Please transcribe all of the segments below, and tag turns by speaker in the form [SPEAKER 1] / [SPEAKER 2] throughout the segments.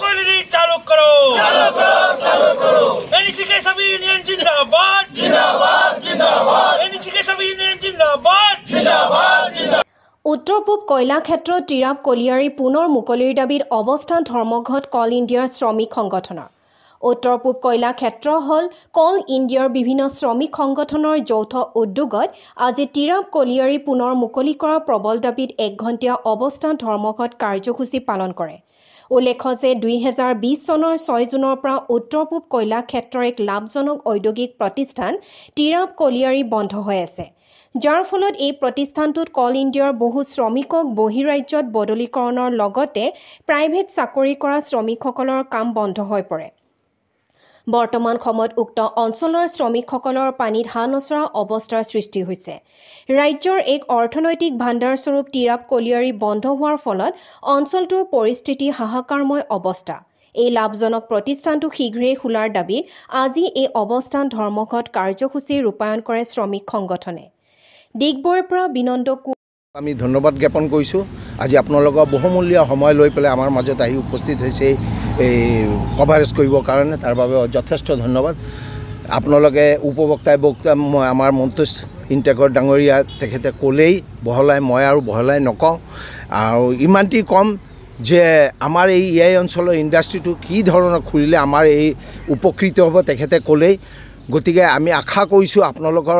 [SPEAKER 1] উত্তৰ
[SPEAKER 2] পূব কয়লা ক্ষেত্ৰত টিৰাপ কলিয়াৰী পুনৰ মুকলিৰ দাবীত অৱস্থান ধৰ্মঘট কল ইণ্ডিয়াৰ শ্ৰমিক সংগঠনৰ উত্তৰ পূব কয়লা ক্ষেত্ৰ হ'ল কল ইণ্ডিয়াৰ বিভিন্ন শ্ৰমিক সংগঠনৰ যৌথ উদ্যোগত আজি টিৰাপ কলিয়াৰী পুনৰ মুকলি কৰা প্ৰবল দাবীত এক ঘণ্টীয়া অৱস্থান ধৰ্মঘট কাৰ্যসূচী পালন কৰে উল্লেখ যে দুই বিশ চনৰ ছয় জুনৰ পৰা উত্তৰ পূব কয়লা ক্ষেত্ৰৰ এক লাভজনক ঔদ্যোগিক প্ৰতিষ্ঠান টিৰাপ কলিয়াৰী বন্ধ হৈ আছে যাৰ ফলত এই প্ৰতিষ্ঠানটোত কল ইণ্ডিয়াৰ বহু শ্ৰমিকক বহিৰাজ্যত বদলীকৰণৰ লগতে প্ৰাইভেট চাকৰি কৰা শ্ৰমিকসকলৰ কাম বন্ধ হৈ পৰে বৰ্তমান সময়ত উক্ত অঞ্চলৰ শ্ৰমিকসকলৰ পানীত হা নচৰা অৱস্থাৰ সৃষ্টি হৈছে ৰাজ্যৰ এক অৰ্থনৈতিক ভাণ্ডাৰস্বৰূপ তিৰাপ কলিয়াৰী বন্ধ হোৱাৰ ফলত অঞ্চলটোৰ পৰিস্থিতি হাহাকাৰময় অৱস্থা এই লাভজনক প্ৰতিষ্ঠানটো শীঘ্ৰেই খোলাৰ দাবীত আজি এই অৱস্থান ধৰ্মঘট কাৰ্যসূচী ৰূপায়ণ কৰে শ্ৰমিক সংগঠনে ডিগবৈৰ পৰা বিনন্দ
[SPEAKER 1] আমি ধন্যবাদ জ্ঞাপন কৰিছোঁ আজি আপোনালোকৰ বহুমূলীয়া সময় লৈ পেলাই আমাৰ মাজত আহি উপস্থিত হৈছে এই কভাৰেজ কৰিবৰ কাৰণে তাৰ বাবে যথেষ্ট ধন্যবাদ আপোনালোকে উপভোক্তাই বক্তা মই আমাৰ মন্তোষ ইণ্টেকৰ ডাঙৰীয়া তেখেতে ক'লেই বহলাই মই আৰু বহলাই নকওঁ আৰু ইমানটি কম যে আমাৰ এই ইয়াই অঞ্চলৰ ইণ্ডাষ্ট্ৰীটো কি ধৰণৰ খুলিলে আমাৰ এই উপকৃত হ'ব তেখেতে ক'লেই গতিকে আমি আশা কৰিছোঁ আপোনালোকৰ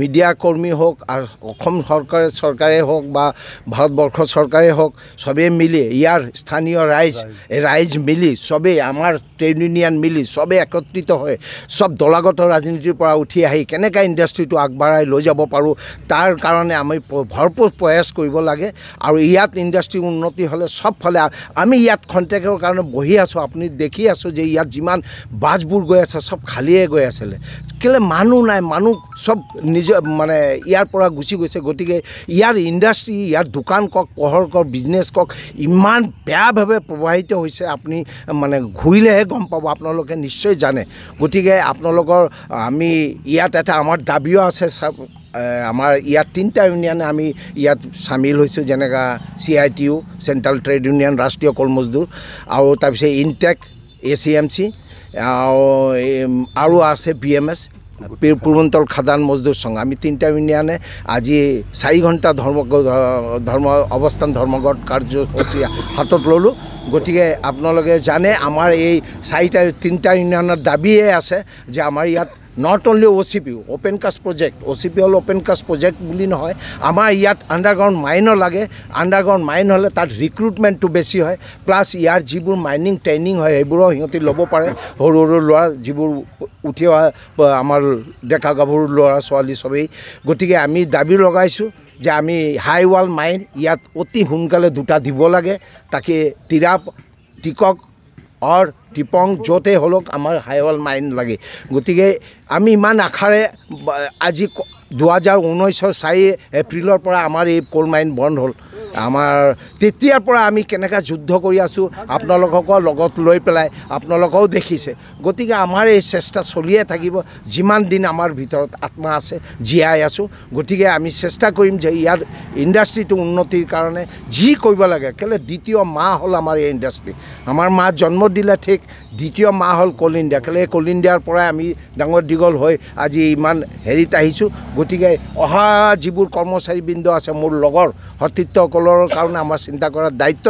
[SPEAKER 1] মিডিয়া কৰ্মী হওক আৰু অসম চৰকাৰে চৰকাৰেই হওক বা ভাৰতবৰ্ষ চৰকাৰেই হওক চবেই মিলি ইয়াৰ স্থানীয় ৰাইজ ৰাইজ মিলি চবেই আমাৰ ট্ৰেড ইউনিয়ন মিলি চবেই একত্ৰিত হৈ চব দলাগত ৰাজনীতিৰ পৰা উঠি আহি কেনেকৈ ইণ্ডাষ্ট্ৰিটো আগবঢ়াই লৈ যাব পাৰোঁ তাৰ কাৰণে আমি ভৰপূৰ প্ৰয়াস কৰিব লাগে আৰু ইয়াত ইণ্ডাষ্ট্ৰি উন্নতি হ'লে চবফালে আমি ইয়াত খন্তেকৰ কাৰণে বহি আছোঁ আপুনি দেখি আছোঁ যে ইয়াত যিমান বাছবোৰ গৈ আছে চব খালীয়ে গৈ আছিলে কেলৈ মানুহ নাই মানুহ চব নিজ মানে ইয়াৰ পৰা গুচি গৈছে গতিকে ইয়াৰ ইণ্ডাষ্ট্ৰী ইয়াৰ দোকান কওক পোহৰ কওক বিজনেছ কওক ইমান বেয়াভাৱে প্ৰভাৱিত হৈছে আপুনি মানে ঘূৰিলেহে গম পাব আপোনালোকে নিশ্চয় জানে গতিকে আপোনালোকৰ আমি ইয়াত এটা আমাৰ দাবীও আছে আমাৰ ইয়াত তিনিটা ইউনিয়নে আমি ইয়াত চামিল হৈছোঁ যেনেকৈ C I T U central trade union Rashtriya কলমজদুৰ আৰু তাৰপিছত INTUC A C M C আৰু আছে বি এম এছ পূৰ্বাঞ্চল খাদান মজদুৰ সংঘ আমি তিনিটা ইউনিয়নে আজি চাৰি ঘণ্টা ধৰ্ম ধৰ্ম অৱস্থান ধৰ্মঘট কাৰ্যসূচী হাতত ল'লোঁ গতিকে আপোনালোকে জানে আমাৰ এই চাৰিটা তিনিটা ইউনিয়নৰ দাবীয়ে আছে যে আমাৰ ইয়াত not only O' C P U open cast project O' C P U হ'ল অ'পেন কাষ্ট প্ৰজেক্ট বুলি নহয় আমাৰ ইয়াত আণ্ডাৰগ্ৰাউণ্ড মাইনো লাগে আণ্ডাৰগ্ৰাউণ্ড মাইন হ'লে তাত ৰিক্ৰুটমেণ্টটো বেছি হয় প্লাছ ইয়াৰ যিবোৰ মাইনিং ট্ৰেইনিং হয় সেইবোৰো সিহঁতি ল'ব পাৰে সৰু সৰু ল'ৰা যিবোৰ উঠি অহা আমাৰ ডেকা গাভৰু ল'ৰা ছোৱালী চবেই গতিকে আমি দাবী লগাইছোঁ যে আমি হাই ৱাল মাইন ইয়াত অতি সোনকালে দুটা দিব লাগে তাকে তিৰা টিকক অৰ টিপং য'তে হ'লক আমাৰ হাইৱাল মাইণ্ড লাগে গতিকে আমি ইমান আশাৰে আজি দুহেজাৰ ঊনৈছৰ চাৰি এপ্ৰিলৰ পৰা আমাৰ এই কল মাইণ্ড বন্ধ হ'ল আমাৰ তেতিয়াৰ পৰা আমি কেনেকৈ যুদ্ধ কৰি আছোঁ আপোনালোককো লগত লৈ পেলাই আপোনালোকেও দেখিছে গতিকে আমাৰ এই চেষ্টা চলিয়ে থাকিব যিমান দিন আমাৰ ভিতৰত আত্মা আছে জীয়াই আছোঁ গতিকে আমি চেষ্টা কৰিম যে ইয়াৰ ইণ্ডাষ্ট্ৰীটো উন্নতিৰ কাৰণে যি কৰিব লাগে কেলে দ্বিতীয় মাহ হ'ল আমাৰ এই ইণ্ডাষ্ট্ৰী আমাৰ মা জন্ম দিলে ঠিক দ্বিতীয় মাহ হ'ল কল ইণ্ডিয়া কেলে এই কল ইণ্ডিয়াৰ পৰাই আমি ডাঙৰ দীঘল হৈ আজি ইমান হেৰিত আহিছোঁ গতিকে অহা যিবোৰ কৰ্মচাৰীবৃন্দ আছে মোৰ লগৰ সতীৰ্থসকলৰ দলৰ কাৰণে আমাৰ চিন্তা কৰাৰ দায়িত্ব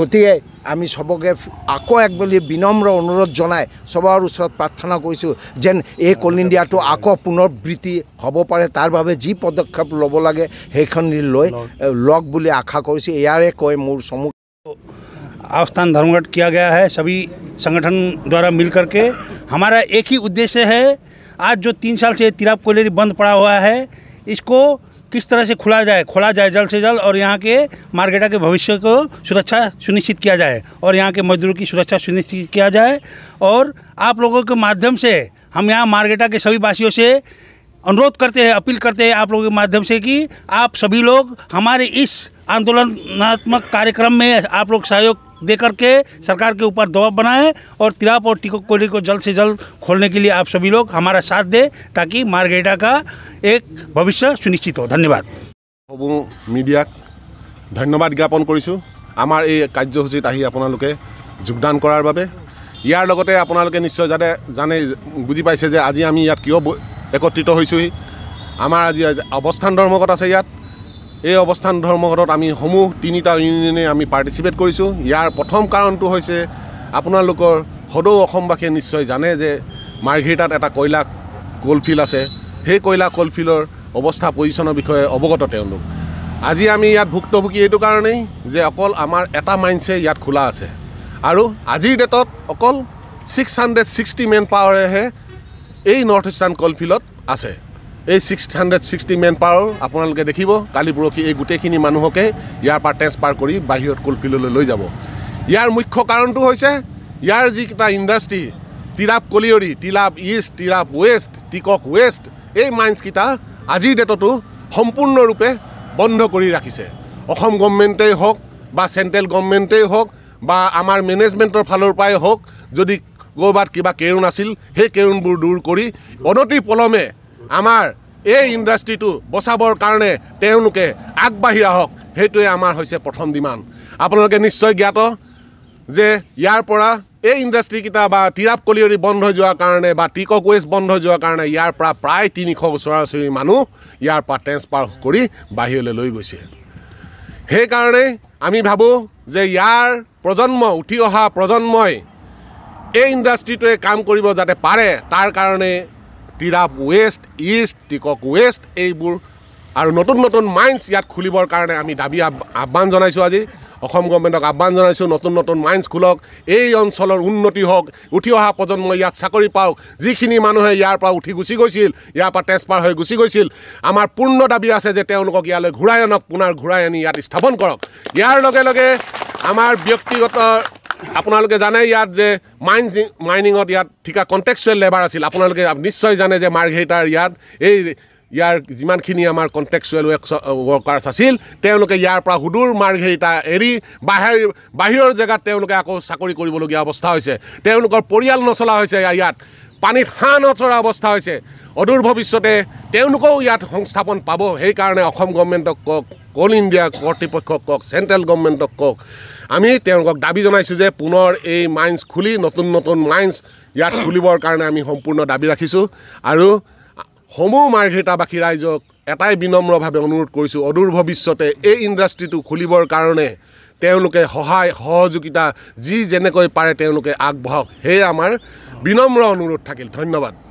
[SPEAKER 1] গতিকে আমি চবকে আকৌ এক বুলি বিনম্ৰ অনুৰোধ জনাই চবৰ ওচৰত প্ৰাৰ্থনা কৰিছোঁ যেন এই কল ইণ্ডিয়াটো আকৌ পুনৰবৃত্তি হ'ব পাৰে তাৰ বাবে যি পদক্ষেপ ল'ব লাগে সেইখন লৈ লওক বুলি আশা কৰিছোঁ ইয়াৰে কৈ মোৰ চমু আস্থান ধৰ্মঘট কিয় গা হে চবি সংগঠন দ্বাৰা মিল কৰকে আমাৰ একেই ই উদ্দেশ্য হে আজ যো তিন চাল তিৰাপ কলেৰি বন্ধ পৰা হোৱা হে ইস্কো किस तरह से खुला जाए खोला जाए जल्द से जल्द और यहाँ के मार्केटा के भविष्य को सुरक्षा सुनिश्चित किया जाए और यहाँ के मजदूरों की सुरक्षा सुनिश्चित किया जाए और आप लोगों के माध्यम से हम यहाँ मार्केटा के सभी वासियों से अनुरोध करते हैं अपील करते हैं आप लोगों के माध्यम से कि आप सभी लोग हमारे इस आंदोलनात्मक कार्यक्रम में आप लोग सहयोग दे करके सरकार के ऊपर दबाव बनाएं और तिराप और टिको कोली को जल्द से जल्द खोलने के लिए आप सभी लोग हमारा साथ दें
[SPEAKER 3] ताकि मारगेटा का एक भविष्य सुनिश्चित हो धन्यवाद मीडिया धन्यवाद ज्ञापन करूँ आम कार्यसूची आपलोलोके जोगदान कर ইয়ার আপনাদের নিশ্চয় যাতে জানে বুঝি পাইছে যে আজি আমি ইয়াত কিয় একত্রিত হয়েছি আমার আজি অবস্থান ধর্মগত আছে ইয়াত এই অৱস্থান ধৰ্মঘটত আমি সমূহ তিনিটা ইউনিয়নে আমি পাৰ্টিচিপেট কৰিছোঁ ইয়াৰ প্ৰথম কাৰণটো হৈছে আপোনালোকৰ সদৌ অসমবাসীয়ে নিশ্চয় জানে যে মাৰ্ঘেৰিটাত এটা কয়লা কলফিল্ড আছে সেই কয়লা কলফিল্ডৰ অৱস্থা পজিশ্যনৰ বিষয়ে অৱগত তেওঁলোক আজি আমি ইয়াত ভুক্তভোগী এইটো কাৰণেই যে অকল আমাৰ এটা মাইনছে ইয়াত খোলা আছে আৰু আজিৰ ডেটত অকল ছিক্স হাণ্ড্ৰেড ছিক্সটি মেন পাৱাৰেহে এই নৰ্থ ইষ্টাৰ্ণ কলফিল্ডত আছে এই six hundred sixty men power আপোনালোকে দেখিব কালি পৰহি এই গোটেইখিনি মানুহকে ইয়াৰ পৰা ট্ৰেঞ্চফাৰ কৰি বাহিৰত কলফিল্ডলৈ লৈ যাব ইয়াৰ মুখ্য কাৰণটো হৈছে ইয়াৰ যিকেইটা ইণ্ডাষ্ট্ৰী তিৰাপ কলিয়ৰী তিলাপ east Tirap west Tikak west এই মাইনছকেইটা আজিৰ ডেটতো সম্পূৰ্ণৰূপে বন্ধ কৰি ৰাখিছে অসম গভমেণ্টেই হওক বা চেণ্ট্ৰেল গভমেণ্টেই হওক বা আমাৰ মেনেজমেণ্টৰ ফালৰ পৰাই হওক যদি ক'ৰবাত কিবা কেৰুণ আছিল সেই কেৰুণবোৰ দূৰ কৰি অনতি পলমে আমাৰ এই ইণ্ডাষ্ট্ৰিটো বচাবৰ কাৰণে তেওঁলোকে আগবাঢ়ি আহক সেইটোৱে আমাৰ হৈছে প্ৰথম ডিমাণ্ড আপোনালোকে নিশ্চয় জ্ঞাত যে ইয়াৰ পৰা এই ইণ্ডাষ্ট্ৰিকেইটা বা টিৰাপ কলিয়ৰি বন্ধ হৈ যোৱাৰ কাৰণে বা টিকক ৱেজ বন্ধ হৈ যোৱাৰ কাৰণে ইয়াৰ পৰা প্ৰায় তিনিশ ওচৰা ওচৰি মানুহ ইয়াৰ পৰা ট্ৰেঞ্চপাৰ কৰি বাহিৰলৈ লৈ গৈছে সেইকাৰণে আমি ভাবোঁ যে ইয়াৰ প্ৰজন্ম উঠি অহা প্ৰজন্মই এই ইণ্ডাষ্ট্ৰিটোৱে কাম কৰিব যাতে পাৰে তাৰ কাৰণে Tirap west east Tikak west এইবোৰ আৰু নতুন নতুন মাইন্স ইয়াত খুলিবৰ কাৰণে আমি দাবী আহ্বান জনাইছোঁ আজি অসম গভমেণ্টক আহ্বান জনাইছোঁ নতুন নতুন মাইন্স খোলক এই অঞ্চলৰ উন্নতি হওক উঠি অহা প্ৰজন্মই ইয়াত চাকৰি পাওক যিখিনি মানুহে ইয়াৰ পৰা উঠি গুচি গৈছিল ইয়াৰ পৰা ট্ৰেঞ্চফাৰ হৈ গুচি গৈছিল আমাৰ পূৰ্ণ দাবী আছে যে তেওঁলোকক ইয়ালৈ ঘূৰাই আনক পুনৰ ঘূৰাই আনি ইয়াত স্থাপন কৰক ইয়াৰ লগে লগে আমাৰ ব্যক্তিগত আপোনালোকে জানে ইয়াত যে মাইন মাইনিঙত ইয়াত ঠিকা কণ্টেকচুৱেল লেবাৰ আছিল আপোনালোকে নিশ্চয় জানে যে মাৰ্ঘেৰিটাৰ ইয়াত এই ইয়াৰ যিমানখিনি আমাৰ কণ্টেকচুৱেল ৱৰ্কাৰ্ছ আছিল তেওঁলোকে ইয়াৰ পৰা সুদূৰ মাৰ্ঘেৰিটা এৰি বাহিৰ বাহিৰৰ জেগাত তেওঁলোকে আকৌ চাকৰি কৰিবলগীয়া অৱস্থা হৈছে তেওঁলোকৰ পৰিয়াল নচলা হৈছে ইয়াত পানীত হাঁহ নচৰা অৱস্থা হৈছে অদূৰ ভৱিষ্যতে তেওঁলোকেও ইয়াত সংস্থাপন পাব সেইকাৰণে অসম গভমেণ্টক কওক কল ইণ্ডিয়া কৰ্তৃপক্ষক কওক চেণ্ট্ৰেল গভমেণ্টক কওক আমি তেওঁলোকক দাবী জনাইছোঁ যে পুনৰ এই মাইন্স খুলি নতুন নতুন মাইন্স ইয়াত খুলিবৰ কাৰণে আমি সম্পূৰ্ণ দাবী ৰাখিছোঁ আৰু সমূহ মাৰ্ঘেটাবাসী ৰাইজক এটাই বিনম্ৰভাৱে অনুৰোধ কৰিছোঁ অদূৰ ভৱিষ্যতে এই ইণ্ডাষ্ট্ৰিটো খুলিবৰ কাৰণে তেওঁলোকে সহায় সহযোগিতা যি যেনেকৈ পাৰে তেওঁলোকে আগবঢ়াওক সেয়ে আমাৰ বিনম্ৰ অনুৰোধ থাকিল ধন্যবাদ